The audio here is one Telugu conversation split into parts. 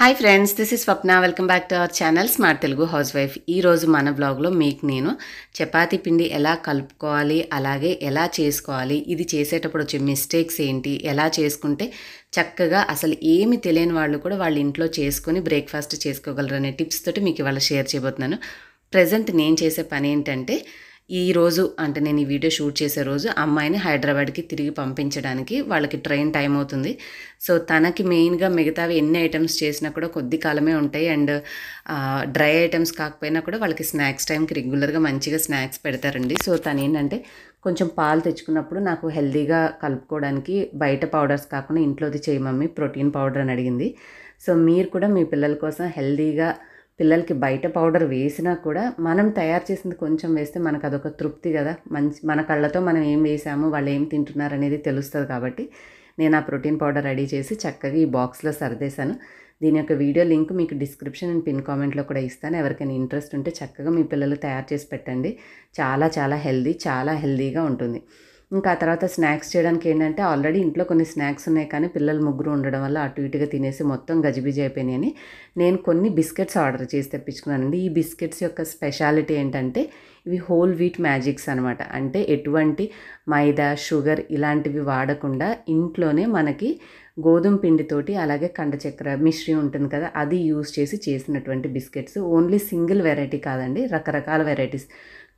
hi friends this is Swapna welcome back to our channel smart Telugu housewife ఈరోజు మన బ్లాగ్లో మీకు నేను చపాతి పిండి ఎలా కలుపుకోవాలి అలాగే ఎలా చేసుకోవాలి ఇది చేసేటప్పుడు వచ్చే మిస్టేక్స్ ఏంటి ఎలా చేసుకుంటే చక్కగా అసలు ఏమి తెలియని వాళ్ళు కూడా వాళ్ళ ఇంట్లో చేసుకొని బ్రేక్ఫాస్ట్ చేసుకోగలరు అనే టిప్స్ తోటి మీకు ఇవాళ షేర్ చేయబోతున్నాను ప్రజెంట్ నేను చేసే పని ఏంటంటే ఈ రోజు అంటే నేను ఈ వీడియో షూట్ చేసే రోజు అమ్మాయిని హైదరాబాద్కి తిరిగి పంపించడానికి వాళ్ళకి ట్రైన్ టైం అవుతుంది సో తనకి మెయిన్గా మిగతావి ఎన్ని ఐటమ్స్ చేసినా కూడా కొద్ది కాలమే ఉంటాయి అండ్ డ్రై ఐటమ్స్ కాకపోయినా కూడా వాళ్ళకి స్నాక్స్ టైంకి రెగ్యులర్గా మంచిగా స్నాక్స్ పెడతారండి సో తను ఏంటంటే కొంచెం పాలు తెచ్చుకున్నప్పుడు నాకు హెల్దీగా కలుపుకోవడానికి బయట పౌడర్స్ కాకుండా ఇంట్లోది చేయమమ్మి ప్రోటీన్ పౌడర్ అని అడిగింది సో మీరు కూడా మీ పిల్లల కోసం హెల్దీగా పిల్లలకి బయట పౌడర్ వేసినా కూడా మనం తయారు చేసింది కొంచెం వేస్తే మనకు అదొక తృప్తి కదా మంచి మన కళ్ళతో మనం ఏం వేసాము వాళ్ళు ఏం తింటున్నారు అనేది తెలుస్తుంది కాబట్టి నేను ఆ ప్రోటీన్ పౌడర్ రెడీ చేసి చక్కగా ఈ బాక్స్లో సర్దేశాను దీని యొక్క వీడియో లింక్ మీకు డిస్క్రిప్షన్ అండ్ పిన్ కామెంట్లో కూడా ఇస్తాను ఎవరికైనా ఇంట్రెస్ట్ ఉంటే చక్కగా మీ పిల్లలు తయారు చేసి పెట్టండి చాలా చాలా హెల్దీ చాలా హెల్దీగా ఉంటుంది ఇంకా ఆ తర్వాత స్నాక్స్ చేయడానికి ఏంటంటే ఆల్రెడీ ఇంట్లో కొన్ని స్నాక్స్ ఉన్నాయి కానీ పిల్లలు ముగ్గురు ఉండడం వల్ల అటు ఇటుగా తినేసి మొత్తం గజిబిజి అయిపోయినాయని నేను కొన్ని బిస్కెట్స్ ఆర్డర్ చేసి తెప్పించుకున్నానండి ఈ బిస్కెట్స్ యొక్క స్పెషాలిటీ ఏంటంటే ఇవి హోల్ వీట్ మ్యాజిక్స్ అనమాట అంటే ఎటువంటి మైదా షుగర్ ఇలాంటివి వాడకుండా ఇంట్లోనే మనకి గోధుమ పిండితోటి అలాగే కండ చక్ర మిశ్రీ ఉంటుంది కదా అది యూస్ చేసి చేసినటువంటి బిస్కెట్స్ ఓన్లీ సింగిల్ వెరైటీ కాదండి రకరకాల వెరైటీస్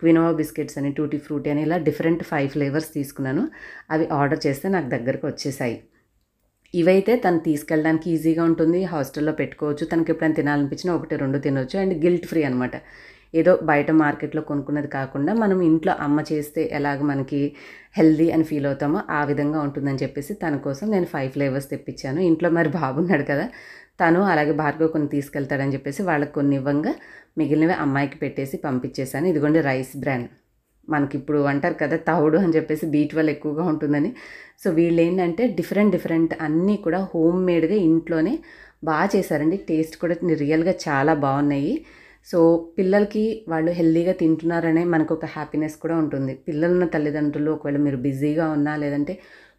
క్వినోవా బిస్కెట్స్ అని టూటీ ఫ్రూటీ అని ఇలా డిఫరెంట్ ఫైవ్ ఫ్లేవర్స్ తీసుకున్నాను అవి ఆర్డర్ చేస్తే నాకు దగ్గరకు వచ్చేసాయి ఇవైతే తను తీసుకెళ్ళడానికి ఈజీగా ఉంటుంది హాస్టల్లో పెట్టుకోవచ్చు తనకి ఎప్పుడైనా తినాలనిపించినా ఒకటి రెండు తినవచ్చు అండ్ గిల్ట్ ఫ్రీ అనమాట ఏదో బయట మార్కెట్లో కొనుక్కున్నది కాకుండా మనం ఇంట్లో అమ్మ చేస్తే ఎలాగ మనకి హెల్దీ అని ఫీల్ అవుతామో ఆ విధంగా ఉంటుందని చెప్పేసి తన కోసం నేను ఫైవ్ ఫ్లేవర్స్ తెప్పించాను ఇంట్లో మరి బాగున్నాడు కదా తను అలాగే బార్గో కొన్ని తీసుకెళ్తాడని చెప్పేసి వాళ్ళకి కొన్ని ఇవ్వంగా మిగిలినవి అమ్మాయికి పెట్టేసి పంపించేశాను ఇదిగోండి రైస్ బ్రాండ్ మనకి ఇప్పుడు అంటారు కదా తవుడు అని చెప్పేసి బీట్ వల్ల ఎక్కువగా ఉంటుందని సో వీళ్ళు ఏంటంటే డిఫరెంట్ డిఫరెంట్ అన్నీ కూడా హోమ్ మేడ్గా ఇంట్లోనే బాగా చేశారండి టేస్ట్ కూడా రియల్గా చాలా బాగున్నాయి సో పిల్లలకి వాళ్ళు హెల్దీగా తింటున్నారనే మనకు ఒక హ్యాపీనెస్ కూడా ఉంటుంది పిల్లలున్న తల్లిదండ్రులు ఒకవేళ మీరు బిజీగా ఉన్నా లేదంటే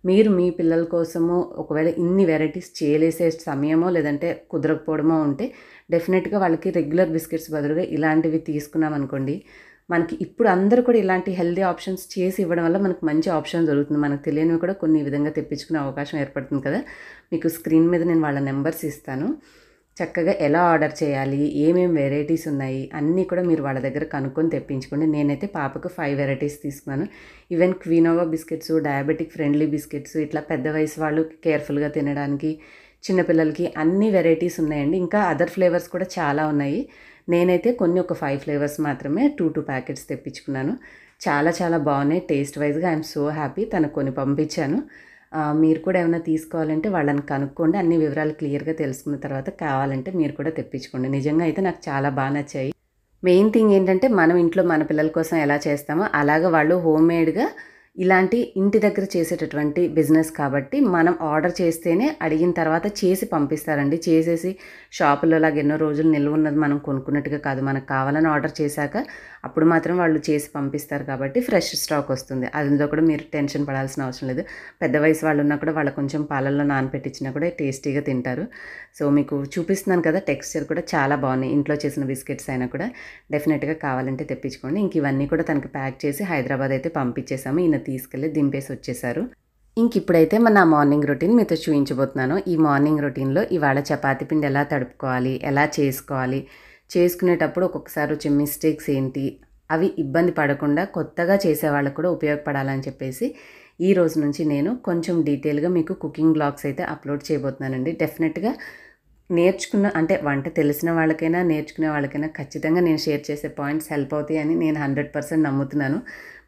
మీరు మీ పిల్లల కోసము ఒకవేళ ఇన్ని వెరైటీస్ చేయలేసే సమయమో లేదంటే కుదరకపోవడమో ఉంటే డెఫినెట్గా వాళ్ళకి రెగ్యులర్ బిస్కెట్స్ బదులుగా ఇలాంటివి తీసుకున్నాం అనుకోండి మనకి ఇప్పుడు అందరూ కూడా ఇలాంటి హెల్దీ ఆప్షన్స్ చేసి ఇవ్వడం వల్ల మనకు మంచి ఆప్షన్ దొరుకుతుంది మనకు తెలియనివి కూడా కొన్ని విధంగా తెప్పించుకునే అవకాశం ఏర్పడుతుంది కదా మీకు స్క్రీన్ మీద నేను వాళ్ళ నెంబర్స్ ఇస్తాను చక్కగా ఎలా ఆర్డర్ చేయాలి ఏమేమి వెరైటీస్ ఉన్నాయి అన్నీ కూడా మీరు వాళ్ళ దగ్గర కనుక్కొని తెప్పించుకోండి నేనైతే పాపకు ఫైవ్ వెరైటీస్ తీసుకున్నాను even quinoa biscuits diabetic friendly biscuits ఇట్లా పెద్ద వయసు వాళ్ళు కేర్ఫుల్గా తినడానికి చిన్నపిల్లలకి అన్ని వెరైటీస్ ఉన్నాయండి ఇంకా అదర్ ఫ్లేవర్స్ కూడా చాలా ఉన్నాయి నేనైతే కొన్ని ఒక ఫైవ్ ఫ్లేవర్స్ మాత్రమే టూ టూ ప్యాకెట్స్ తెప్పించుకున్నాను చాలా చాలా బాగున్నాయి టేస్ట్ వైజ్గా ఐఎమ్ సో హ్యాపీ తనకు కొన్ని పంపించాను మీరు కూడా ఏమైనా తీసుకోవాలంటే వాళ్ళని కనుక్కోండి అన్ని వివరాలు క్లియర్గా తెలుసుకున్న తర్వాత కావాలంటే మీరు కూడా తెప్పించుకోండి నిజంగా అయితే నాకు చాలా బాగా నచ్చాయి మెయిన్ థింగ్ ఏంటంటే మనం ఇంట్లో మన పిల్లల కోసం ఎలా చేస్తామో అలాగే వాళ్ళు హోమ్ మేడ్గా ఇలాంటి ఇంటి దగ్గర చేసేటటువంటి బిజినెస్ కాబట్టి మనం ఆర్డర్ చేస్తేనే అడిగిన తర్వాత చేసి పంపిస్తారండి చేసేసి షాపులో లాగా ఎన్నో రోజులు నిల్వ ఉన్నది మనం కొనుక్కున్నట్టుగా కాదు మనకు కావాలని ఆర్డర్ చేశాక అప్పుడు మాత్రం వాళ్ళు చేసి పంపిస్తారు కాబట్టి ఫ్రెష్ స్టాక్ వస్తుంది అందులో కూడా మీరు టెన్షన్ పడాల్సిన అవసరం లేదు పెద్ద వయసు వాళ్ళు ఉన్నా కూడా వాళ్ళు కొంచెం పాలల్లో నానపెట్టించినా కూడా టేస్టీగా తింటారు సో మీకు చూపిస్తున్నాను కదా టెక్స్చర్ కూడా చాలా బాగున్నాయి ఇంట్లో చేసిన బిస్కెట్స్ అయినా కూడా డెఫినెట్గా కావాలంటే తెప్పించుకోండి ఇంక ఇవన్నీ కూడా తనకి ప్యాక్ చేసి హైదరాబాద్ అయితే పంపించేసాము ఈయన తీసుకెళ్ళి దింపేసి వచ్చేసారు ఇంక ఇప్పుడైతే మన మార్నింగ్ రొటీన్ మీతో చూపించబోతున్నాను ఈ మార్నింగ్ రొటీన్లో ఇవాళ చపాతి పిండి ఎలా తడుపుకోవాలి ఎలా చేసుకోవాలి చేసుకునేటప్పుడు ఒక్కొక్కసారి వచ్చే మిస్టేక్స్ ఏంటి అవి ఇబ్బంది పడకుండా కొత్తగా చేసే వాళ్ళకు కూడా ఉపయోగపడాలని చెప్పేసి ఈ రోజు నుంచి నేను కొంచెం డీటెయిల్గా మీకు కుకింగ్ బ్లాగ్స్ అయితే అప్లోడ్ చేయబోతున్నానండి డెఫినెట్గా నేర్చుకున్న అంటే వంట తెలిసిన వాళ్ళకైనా నేర్చుకునే వాళ్ళకైనా ఖచ్చితంగా నేను షేర్ చేసే పాయింట్స్ హెల్ప్ అవుతాయని నేను హండ్రెడ్ పర్సెంట్ నమ్ముతున్నాను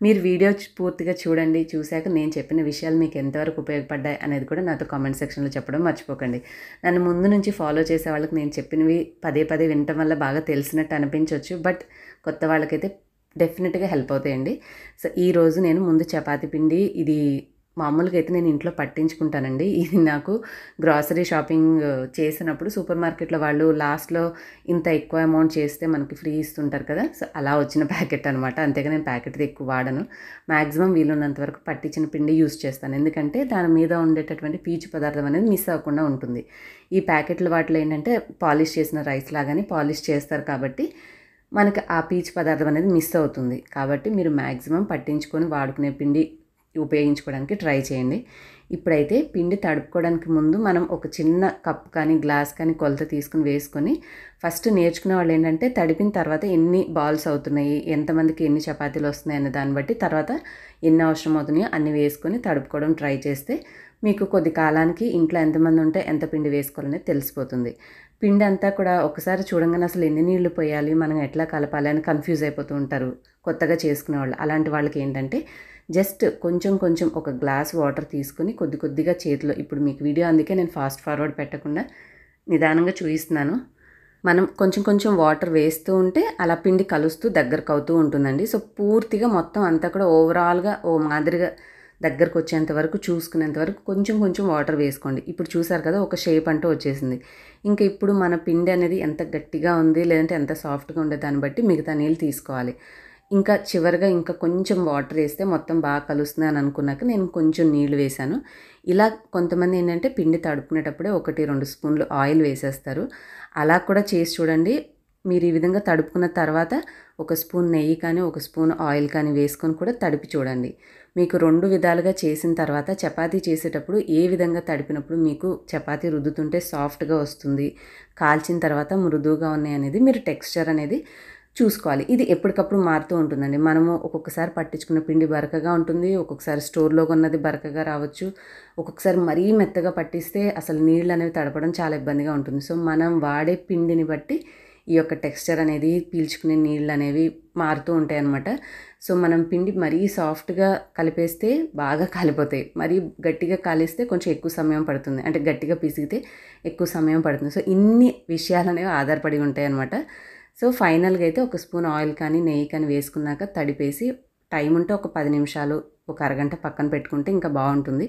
మీరు వీడియో పూర్తిగా చూడండి చూశాక నేను చెప్పిన విషయాలు మీకు ఎంతవరకు ఉపయోగపడ్డాయి అనేది కూడా నాతో కామెంట్ సెక్షన్లో చెప్పడం మర్చిపోకండి నన్ను ముందు నుంచి ఫాలో చేసే వాళ్ళకి నేను చెప్పినవి పదే పదే వినటం వల్ల బాగా తెలిసినట్టు అనిపించవచ్చు బట్ కొత్త వాళ్ళకైతే డెఫినెట్గా హెల్ప్ అవుతాయండి సో ఈరోజు నేను ముందు చపాతి పిండి ఇది మామూలుగా అయితే నేను ఇంట్లో పట్టించుకుంటానండి ఇది నాకు గ్రాసరీ షాపింగ్ చేసినప్పుడు సూపర్ మార్కెట్లో వాళ్ళు లాస్ట్లో ఇంత ఎక్కువ అమౌంట్ చేస్తే మనకి ఫ్రీ ఇస్తుంటారు కదా సో అలా వచ్చిన ప్యాకెట్ అనమాట అంతేగా నేను ప్యాకెట్ది ఎక్కువ వాడను మ్యాక్సిమం వీలున్నంత వరకు పట్టించిన పిండి యూజ్ చేస్తాను ఎందుకంటే దాని మీద ఉండేటటువంటి పీచు పదార్థం అనేది మిస్ అవ్వకుండా ఉంటుంది ఈ ప్యాకెట్ల వాటిలో ఏంటంటే పాలిష్ చేసిన రైస్ లాగానే పాలిష్ చేస్తారు కాబట్టి మనకి ఆ పీచు పదార్థం అనేది మిస్ అవుతుంది కాబట్టి మీరు మ్యాక్సిమం పట్టించుకొని వాడుకునే పిండి ఉపయోగించుకోవడానికి ట్రై చేయండి ఇప్పుడైతే పిండి తడుపుకోవడానికి ముందు మనం ఒక చిన్న కప్ కానీ గ్లాస్ కానీ కొలత తీసుకుని వేసుకొని ఫస్ట్ నేర్చుకునే వాళ్ళు ఏంటంటే తడిపిన తర్వాత ఎన్ని బాల్స్ అవుతున్నాయి ఎంతమందికి ఎన్ని చపాతీలు వస్తున్నాయి అనే దాన్ని బట్టి తర్వాత ఎన్ని అవసరం అవుతున్నాయో అన్ని వేసుకొని తడుపుకోవడం ట్రై చేస్తే మీకు కొద్ది కాలానికి ఇంట్లో ఎంతమంది ఉంటే ఎంత పిండి వేసుకోవాలనేది తెలిసిపోతుంది పిండి అంతా కూడా ఒకసారి చూడంగానే అసలు ఎన్ని నీళ్లు పోయాలి మనం ఎట్లా కలపాలి అని కన్ఫ్యూజ్ అయిపోతూ ఉంటారు కొత్తగా చేసుకునే వాళ్ళు అలాంటి వాళ్ళకి ఏంటంటే జస్ట్ కొంచెం కొంచెం ఒక గ్లాస్ వాటర్ తీసుకుని కొద్ది కొద్దిగా చేతిలో ఇప్పుడు మీకు వీడియో అందుకే నేను ఫాస్ట్ ఫార్వర్డ్ పెట్టకుండా నిదానంగా చూపిస్తున్నాను మనం కొంచెం కొంచెం వాటర్ వేస్తూ ఉంటే అలా పిండి కలుస్తూ దగ్గరకు అవుతూ ఉంటుందండి సో పూర్తిగా మొత్తం అంతా కూడా ఓవరాల్గా ఓ మాదిరిగా దగ్గరకు వచ్చేంత వరకు చూసుకునేంత వరకు కొంచెం కొంచెం వాటర్ వేసుకోండి ఇప్పుడు చూసారు కదా ఒక షేప్ అంటూ వచ్చేసింది ఇంకా ఇప్పుడు మన పిండి అనేది ఎంత గట్టిగా ఉంది లేదంటే ఎంత సాఫ్ట్గా ఉండే దాన్ని బట్టి మిగతా నీళ్ళు తీసుకోవాలి ఇంకా చివరిగా ఇంకా కొంచెం వాటర్ వేస్తే మొత్తం బాగా కలుస్తుంది అని అనుకున్నాక నేను కొంచెం నీళ్ళు వేశాను ఇలా కొంతమంది ఏంటంటే పిండి తడుపుకునేటప్పుడే ఒకటి రెండు స్పూన్లు ఆయిల్ వేసేస్తారు అలా కూడా చేసి చూడండి మీరు ఈ విధంగా తడుపుకున్న తర్వాత ఒక స్పూన్ నెయ్యి కానీ ఒక స్పూన్ ఆయిల్ కానీ వేసుకొని కూడా తడిపి చూడండి మీకు రెండు విధాలుగా చేసిన తర్వాత చపాతీ చేసేటప్పుడు ఏ విధంగా తడిపినప్పుడు మీకు చపాతీ రుద్దుతుంటే సాఫ్ట్గా వస్తుంది కాల్చిన తర్వాత మృదువుగా ఉన్నాయి అనేది మీరు టెక్స్చర్ అనేది చూసుకోవాలి ఇది ఎప్పటికప్పుడు మారుతూ ఉంటుందండి మనము ఒక్కొక్కసారి పట్టించుకున్న పిండి బరకగా ఉంటుంది ఒక్కొక్కసారి స్టోర్లో కొన్నది బరకగా రావచ్చు ఒక్కొక్కసారి మరీ మెత్తగా పట్టిస్తే అసలు నీళ్ళు అనేవి తడపడం చాలా ఇబ్బందిగా ఉంటుంది సో మనం వాడే పిండిని బట్టి ఈ యొక్క టెక్స్చర్ అనేది పీల్చుకునే నీళ్ళు అనేవి మారుతూ ఉంటాయి అన్నమాట సో మనం పిండి మరీ సాఫ్ట్గా కలిపేస్తే బాగా కాలిపోతాయి మరీ గట్టిగా కాలిస్తే కొంచెం ఎక్కువ సమయం పడుతుంది అంటే గట్టిగా పిసిగితే ఎక్కువ సమయం పడుతుంది సో ఇన్ని విషయాలు అనేవి ఆధారపడి ఉంటాయి అన్నమాట సో ఫైనల్గా అయితే ఒక స్పూన్ ఆయిల్ కానీ నెయ్యి కానీ వేసుకున్నాక తడిపేసి టైం ఉంటే ఒక పది నిమిషాలు ఒక అరగంట పక్కన పెట్టుకుంటే ఇంకా బాగుంటుంది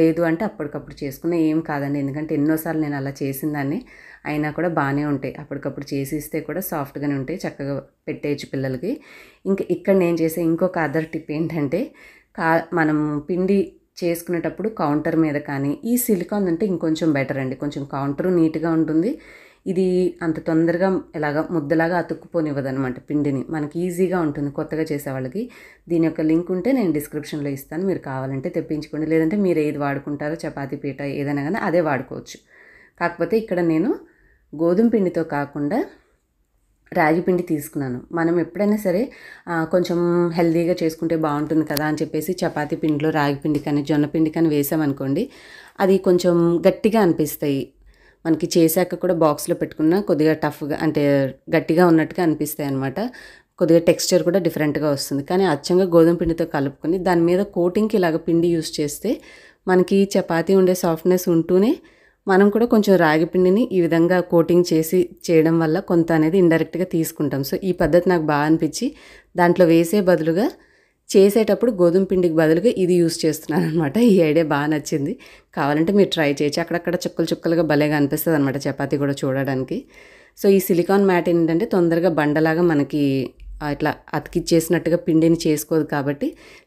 లేదు అంటే అప్పటికప్పుడు చేసుకునే ఏం కాదండి ఎందుకంటే ఎన్నోసార్లు నేను అలా చేసిన దాన్ని అయినా కూడా బాగానే ఉంటాయి అప్పటికప్పుడు చేసి ఇస్తే కూడా సాఫ్ట్గానే ఉంటాయి చక్కగా పెట్టేయచ్చు పిల్లలకి ఇంకా ఇక్కడ నేను చేసే ఇంకొక అదర్ టిప్ ఏంటంటే కా మనం పిండి చేసుకునేటప్పుడు కౌంటర్ మీద కానీ ఈ సిలికాన్ అంటే ఇంకొంచెం బెటర్ అండి కొంచెం కౌంటర్ నీట్గా ఉంటుంది ఇది అంత తొందరగా ఇలాగ ముద్దలాగా అతుక్కుపోనివ్వదనమాట పిండిని మనకి ఈజీగా ఉంటుంది కొత్తగా చేసేవాళ్ళకి దీని యొక్క లింక్ ఉంటే నేను డిస్క్రిప్షన్లో ఇస్తాను మీరు కావాలంటే తెప్పించుకోండి లేదంటే మీరు ఏది వాడుకుంటారో చపాతీ పీట ఏదైనా కానీ అదే వాడుకోవచ్చు కాకపోతే ఇక్కడ నేను గోధుమ పిండితో కాకుండా రాగి పిండి తీసుకున్నాను మనం ఎప్పుడైనా సరే కొంచెం హెల్దీగా చేసుకుంటే బాగుంటుంది కదా అని చెప్పేసి చపాతీ పిండిలో రాగి పిండి కానీ జొన్న పిండి కానీ వేసామనుకోండి అది కొంచెం గట్టిగా అనిపిస్తాయి మనకి చేశాక కూడా బాక్స్లో పెట్టుకున్న కొద్దిగా టఫ్గా అంటే గట్టిగా ఉన్నట్టుగా అనిపిస్తాయి అనమాట కొద్దిగా టెక్స్చర్ కూడా డిఫరెంట్గా వస్తుంది కానీ అచ్చంగా గోధుమ పిండితో కలుపుకొని దాని మీద కోటింగ్కి ఇలాగ పిండి యూస్ చేస్తే మనకి చపాతి ఉండే సాఫ్ట్నెస్ ఉంటూనే మనం కూడా కొంచెం రాగి పిండిని ఈ విధంగా కోటింగ్ చేసి చేయడం వల్ల కొంత అనేది ఇండైరెక్ట్గా తీసుకుంటాం సో ఈ పద్ధతి నాకు బాగా అనిపించి దాంట్లో వేసే బదులుగా చేసేటప్పుడు గోధుమ పిండికి బదులుగా ఇది యూస్ చేస్తున్నాను అనమాట ఈ ఐడియా బాగా నచ్చింది కావాలంటే మీరు ట్రై చేయొచ్చు అక్కడక్కడ చుక్కలు చుక్కలుగా భలేగా అనిపిస్తుంది అనమాట చపాతీ కూడా చూడడానికి సో ఈ సిలికాన్ మ్యాట్ ఏంటంటే తొందరగా బండలాగా మనకి ఇట్లా అతికిచ్చేసినట్టుగా పిండిని చేసుకోదు కాబట్టి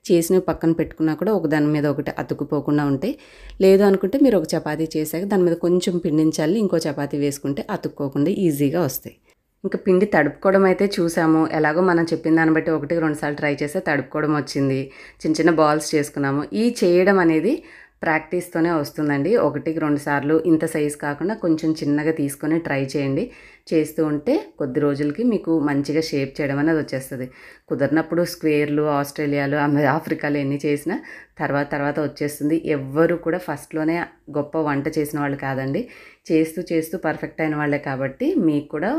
చేసినవి పక్కన పెట్టుకున్నా కూడా ఒక దాని మీద ఒకటి అతుకుపోకుండా ఉంటాయి లేదు అనుకుంటే మీరు ఒక చపాతీ చేశాక దాని మీద కొంచెం పిండించాలి ఇంకో చపాతీ వేసుకుంటే అతుక్కోకుండా ఈజీగా వస్తాయి ఇంకా పిండి తడుపుకోవడం అయితే చూసాము ఎలాగో మనం చెప్పిన దాన్ని బట్టి ఒకటి రెండుసార్లు ట్రై చేస్తే తడుపుకోవడం వచ్చింది చిన్న చిన్న బాల్స్ చేసుకున్నాము ఈ చేయడం అనేది ప్రాక్టీస్తోనే వస్తుందండి ఒకటికి రెండు సార్లు ఇంత సైజ్ కాకుండా కొంచెం చిన్నగా తీసుకొని ట్రై చేయండి చేస్తూ ఉంటే కొద్ది రోజులకి మీకు మంచిగా షేప్ చేయడం అనేది వచ్చేస్తుంది కుదిరినప్పుడు స్క్వేర్లు ఆస్ట్రేలియాలు ఆఫ్రికాలు ఎన్ని చేసినా తర్వాత తర్వాత వచ్చేస్తుంది ఎవ్వరు కూడా ఫస్ట్లోనే గొప్ప వంట చేసిన వాళ్ళు కాదండి చేస్తూ చేస్తూ పర్ఫెక్ట్ అయిన వాళ్ళే కాబట్టి మీకు కూడా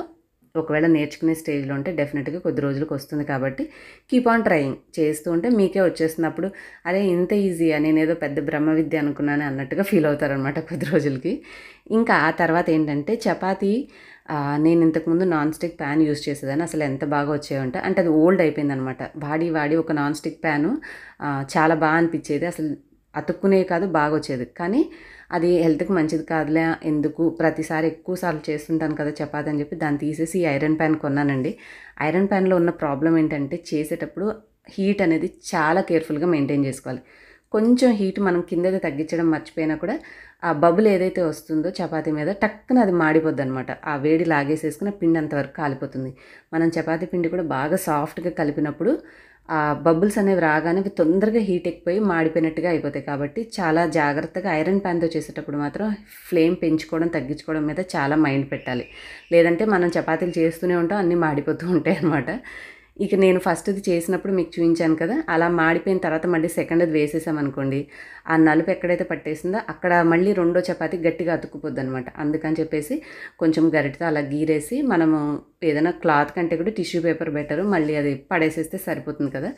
ఒకవేళ నేర్చుకునే స్టేజ్లో ఉంటే డెఫినెట్గా కొద్ది రోజులకు వస్తుంది కాబట్టి కీప్ ఆన్ ట్రయింగ్ చేస్తూ ఉంటే మీకే వచ్చేస్తున్నప్పుడు అరే ఇంత ఈజీయా నేనేదో పెద్ద బ్రహ్మ విద్య అనుకున్నాను అన్నట్టుగా ఫీల్ అవుతారనమాట కొద్ది రోజులకి ఇంకా ఆ తర్వాత ఏంటంటే చపాతీ నేను ఇంతకుముందు నాన్ స్టిక్ ప్యాన్ యూస్ చేసేదాన్ని అసలు ఎంత బాగా వచ్చాయంటే అంటే అది ఓల్డ్ అయిపోయింది అనమాట వాడి వాడి ఒక నాన్ స్టిక్ ప్యాను చాలా బాగా అనిపించేది అసలు అతుక్కునే కాదు బాగా వచ్చేది కానీ అది హెల్త్కి మంచిది కాదులే ఎందుకు ప్రతిసారి ఎక్కువ సార్లు చేస్తుంటాను కదా చపాతి అని చెప్పి దాన్ని తీసేసి ఈ ఐరన్ ప్యాన్ కొన్నానండి ఐరన్ ప్యాన్లో ఉన్న ప్రాబ్లం ఏంటంటే చేసేటప్పుడు హీట్ అనేది చాలా కేర్ఫుల్గా మెయింటైన్ చేసుకోవాలి కొంచెం హీట్ మనం కిందకి తగ్గించడం మర్చిపోయినా కూడా ఆ బబుల్ ఏదైతే వస్తుందో చపాతీ మీద టక్కున అది మాడిపోద్ది అనమాట ఆ వేడి లాగేసేసుకుని పిండి అంతవరకు కాలిపోతుంది మనం చపాతీ పిండి కూడా బాగా సాఫ్ట్గా కలిపినప్పుడు బబుల్స్ అనేవి రాగానే అవి తొందరగా హీట్ ఎక్కిపోయి మాడిపోయినట్టుగా అయిపోతాయి కాబట్టి చాలా జాగ్రత్తగా ఐరన్ ప్యాన్తో చేసేటప్పుడు మాత్రం ఫ్లేమ్ పెంచుకోవడం తగ్గించుకోవడం మీద చాలా మైండ్ పెట్టాలి లేదంటే మనం చపాతీలు చేస్తూనే ఉంటాం అన్నీ మాడిపోతూ ఉంటాయి అన్నమాట ఇక నేను ఫస్ట్ది చేసినప్పుడు మీకు చూపించాను కదా అలా మాడిపోయిన తర్వాత మళ్ళీ సెకండ్ది వేసేసామనుకోండి ఆ నలుపు ఎక్కడైతే పట్టేసిందో అక్కడ మళ్ళీ రెండో చపాతి గట్టిగా అతుక్కుపోద్ది అనమాట అందుకని చెప్పేసి కొంచెం గరిటితో అలా గీరేసి మనము ఏదైనా క్లాత్ కంటే కూడా టిష్యూ పేపర్ బెటరు మళ్ళీ అది పడేసేస్తే సరిపోతుంది కదా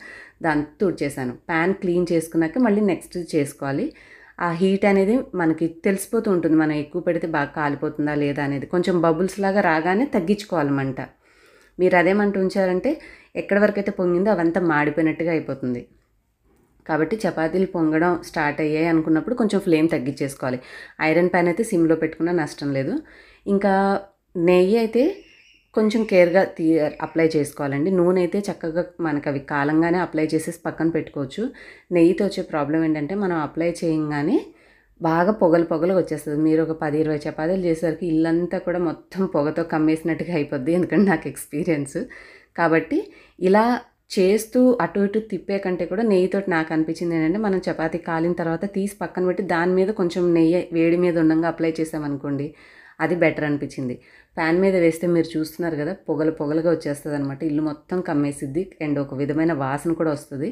దాన్ని తుడిచేసాను ప్యాన్ క్లీన్ చేసుకున్నాక మళ్ళీ నెక్స్ట్ చేసుకోవాలి ఆ హీట్ అనేది మనకి తెలిసిపోతూ ఉంటుంది మనం ఎక్కువ పెడితే బాగా కాలిపోతుందా లేదా అనేది కొంచెం బబుల్స్ లాగా రాగానే తగ్గించుకోవాలన్నమాట మీరు అదేమంటూ ఉంచారంటే ఎక్కడ వరకు అయితే పొంగిందో అవంతా మాడిపోయినట్టుగా అయిపోతుంది కాబట్టి చపాతీలు పొంగడం స్టార్ట్ అయ్యాయి అనుకున్నప్పుడు కొంచెం ఫ్లేమ్ తగ్గించేసుకోవాలి ఐరన్ ప్యాన్ అయితే సిమ్లో పెట్టుకున్నా నష్టం లేదు ఇంకా నెయ్యి అయితే కొంచెం కేర్గా తీ అప్లై చేసుకోవాలండి నూనె అయితే చక్కగా మనకు అవి కాలంగానే అప్లై చేసేసి పక్కన పెట్టుకోవచ్చు నెయ్యితో వచ్చే ప్రాబ్లం ఏంటంటే మనం అప్లై చేయంగానే బాగా పొగలు పొగలు వచ్చేస్తుంది మీరు ఒక పది ఇరవై చపాతీలు చేసేసరికి ఇల్లంతా కూడా మొత్తం పొగతో కమ్మేసినట్టుగా అయిపోద్ది ఎందుకంటే నాకు ఎక్స్పీరియన్స్ కాబట్టి ఇలా చేస్తూ అటు ఇటు తిప్పే కంటే కూడా నెయ్యితో నాకు అనిపించింది ఏంటంటే మనం చపాతి కాలిన తర్వాత తీసి పక్కన పెట్టి దాని మీద కొంచెం నెయ్యి వేడి మీద ఉండగా అప్లై చేసామనుకోండి అది బెటర్ అనిపించింది ప్యాన్ మీద వేస్తే మీరు చూస్తున్నారు కదా పొగలు పొగలుగా వచ్చేస్తుంది అనమాట ఇల్లు మొత్తం కమ్మేసిద్ది అండ్ ఒక విధమైన వాసన కూడా వస్తుంది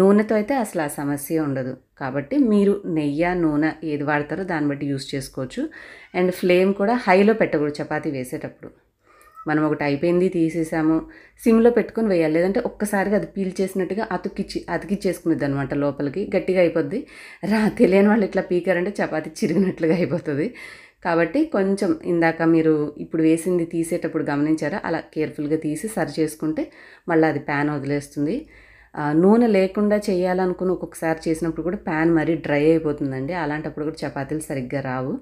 నూనెతో అయితే అసలు ఆ సమస్య ఉండదు కాబట్టి మీరు నెయ్యి నూనె ఏది వాడతారో దాన్ని బట్టి యూస్ చేసుకోవచ్చు అండ్ ఫ్లేమ్ కూడా హైలో పెట్టకూడదు చపాతీ వేసేటప్పుడు మనం ఒకటి అయిపోయింది తీసేసాము సిమ్లో పెట్టుకుని వేయాలి లేదంటే ఒక్కసారిగా అది పీల్ చేసినట్టుగా అతుకిచ్చి అతికిచ్చేసుకునేది అనమాట లోపలికి గట్టిగా అయిపోద్ది రా తెలియని వాళ్ళు ఇట్లా పీకారంటే చపాతి చిరిగినట్లుగా అయిపోతుంది కాబట్టి కొంచెం ఇందాక మీరు ఇప్పుడు వేసింది తీసేటప్పుడు గమనించారా అలా కేర్ఫుల్గా తీసి సరి చేసుకుంటే మళ్ళీ అది ప్యాన్ వదిలేస్తుంది నూనె లేకుండా చేయాలనుకుని ఒక్కొక్కసారి చేసినప్పుడు కూడా ప్యాన్ మరీ డ్రై అయిపోతుందండి అలాంటప్పుడు కూడా చపాతీలు సరిగ్గా రావు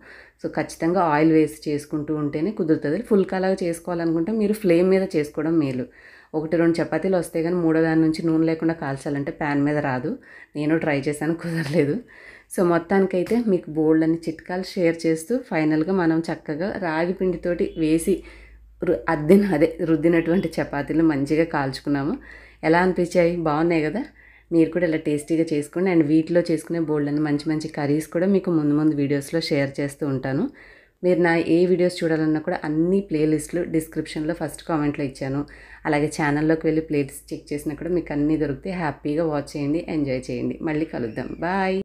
సో ఖచ్చితంగా ఆయిల్ వేసి చేసుకుంటూ ఉంటేనే కుదురుతుంది ఫుల్ కలర్ చేసుకోవాలనుకుంటే మీరు ఫ్లేమ్ మీద చేసుకోవడం మేలు ఒకటి రెండు చపాతీలు వస్తే కానీ మూడో దాని నుంచి నూనె లేకుండా కాల్చాలంటే ప్యాన్ మీద రాదు నేను ట్రై చేశాను కుదరలేదు సో మొత్తానికైతే మీకు బోల్డ్ అని చిట్కాలు షేర్ చేస్తూ ఫైనల్గా మనం చక్కగా రాగి పిండితోటి వేసి అద్దెన అదే రుద్దినటువంటి చపాతీలు మంచిగా కాల్చుకున్నాము ఎలా అనిపించాయి బాగున్నాయి కదా మీరు కూడా ఇలా టేస్టీగా చేసుకోండి అండ్ వీటిలో చేసుకునే బోల్డ్ మంచి మంచి కర్రీస్ కూడా మీకు ముందు ముందు వీడియోస్లో షేర్ చేస్తూ ఉంటాను మీరు నా ఏ వీడియోస్ చూడాలన్నా కూడా అన్ని ప్లేలిస్టులు డిస్క్రిప్షన్లో ఫస్ట్ కామెంట్లో ఇచ్చాను అలాగే ఛానల్లోకి వెళ్ళి ప్లేలిస్ట్ చెక్ చేసినా కూడా మీకు అన్నీ దొరికితే హ్యాపీగా వాచ్ చేయండి ఎంజాయ్ చేయండి మళ్ళీ కలుద్దాం బాయ్